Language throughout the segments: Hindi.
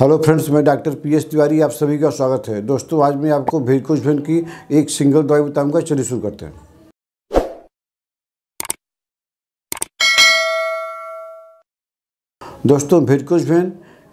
हेलो फ्रेंड्स मैं डॉक्टर पीएस तिवारी आप सभी का स्वागत है दोस्तों आज मैं आपको भेड़ भेन की एक सिंगल दवाई बताऊंगा चलिए शुरू करते हैं दोस्तों भेड़कुश भेन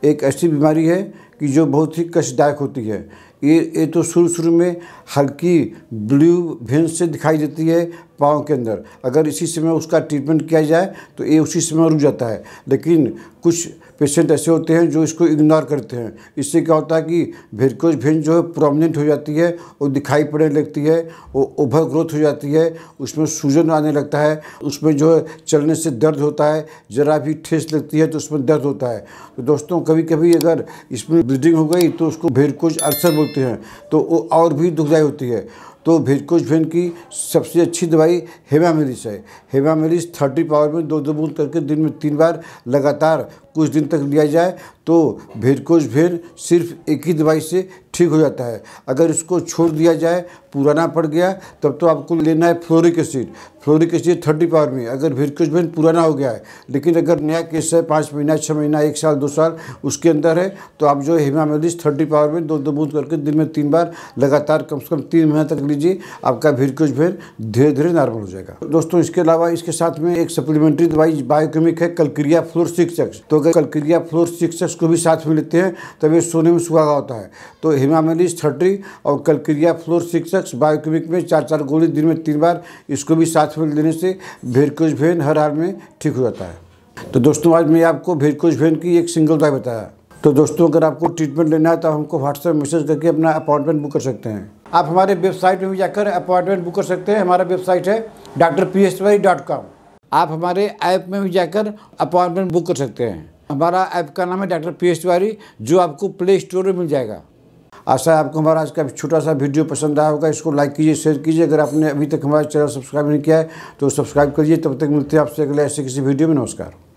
एक ऐसी बीमारी है कि जो बहुत ही कष्टदायक होती है ये ये तो शुरू शुरू में हल्की ब्लू भेन से दिखाई देती है पाँव के अंदर अगर इसी समय उसका ट्रीटमेंट किया जाए तो ये उसी समय रुक जाता है लेकिन कुछ पेशेंट ऐसे होते हैं जो इसको इग्नोर करते हैं इससे क्या होता है कि वेरिकोज वेन जो है प्रोमिनेंट हो जाती है और दिखाई पड़ने लगती है वो ओवर ग्रोथ हो जाती है उसमें सूजन आने लगता है उसमें जो है चलने से दर्द होता है ज़रा भी ठेस लगती है तो उसमें दर्द होता है तो दोस्तों कभी कभी अगर इसमें ब्लीडिंग हो गई तो उसको वेरिकोज अल्सर बोलते हैं तो वो और भी दुखदाई होती है तो भेन की सबसे अच्छी दवाई हेमामेरिस है हेमामेरिस थर्टी पावर में दो दो बूंद करके दिन में तीन बार लगातार कुछ दिन तक लिया जाए तो भेदकोज भेड़ सिर्फ एक ही दवाई से ठीक हो जाता है अगर इसको छोड़ दिया जाए पुराना पड़ गया तब तो आपको लेना है folic acid folic acid thirty power में अगर भेदकोज भेड़ पुराना हो गया है लेकिन अगर नया केस है पाँच महीना छः महीना एक साल दो साल उसके अंदर है तो आप जो हेमामेलिस थर्टी पावर में दो दो बूंद करके दिन में तीन बार लगातार कम से कम तीन महीना तक लीजिए आपका भेदकोज भेड़ धीरे धीरे नॉर्मल हो जाएगा दोस्तों इसके अलावा इसके साथ में एक सप्लीमेंट्री दवाई बायोकेमिक है कलक्रिया फ्लोर सिक्स तो अगर कलक्रिया फ्लोर सिक्स को भी साथ में लेते हैं तब ये सोने में सुहागा होता है तो हिमामेनिस थर्टी और कलक्रिया फ्लोर सिक्स बायोकेमिक में चार चार गोली दिन में तीन बार इसको भी साथ में लेने से भेरकोज भेन हर हाल में ठीक हो जाता है तो दोस्तों आज मैं आपको भेरकोज भेन की एक सिंगल दवाई बताया तो दोस्तों अगर आपको ट्रीटमेंट लेना है तो हमको व्हाट्सएप मैसेज करके अपना अपॉइंटमेंट बुक कर सकते हैं आप हमारे वेबसाइट में भी जाकर अपॉइंटमेंट बुक कर सकते हैं हमारा वेबसाइट है doctor P S Y dot com आप हमारे ऐप में भी जाकर अपॉइंटमेंट बुक कर सकते हैं हमारा ऐप का नाम है डॉक्टर पी एस तिवारी जो आपको प्ले स्टोर में मिल जाएगा आशा है आपको हमारा आज का छोटा सा वीडियो पसंद आया होगा इसको लाइक कीजिए शेयर कीजिए अगर आपने अभी तक हमारा चैनल सब्सक्राइब नहीं किया है तो सब्सक्राइब करिए तब तक मिलते हैं आपसे अगले ऐसे किसी वीडियो में नमस्कार